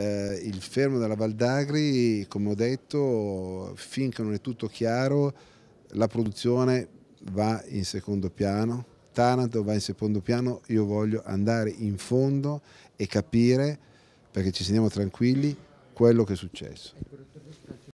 Eh, il fermo della Val d'Agri, come ho detto, finché non è tutto chiaro, la produzione va in secondo piano, Taranto va in secondo piano, io voglio andare in fondo e capire, perché ci sentiamo tranquilli, quello che è successo.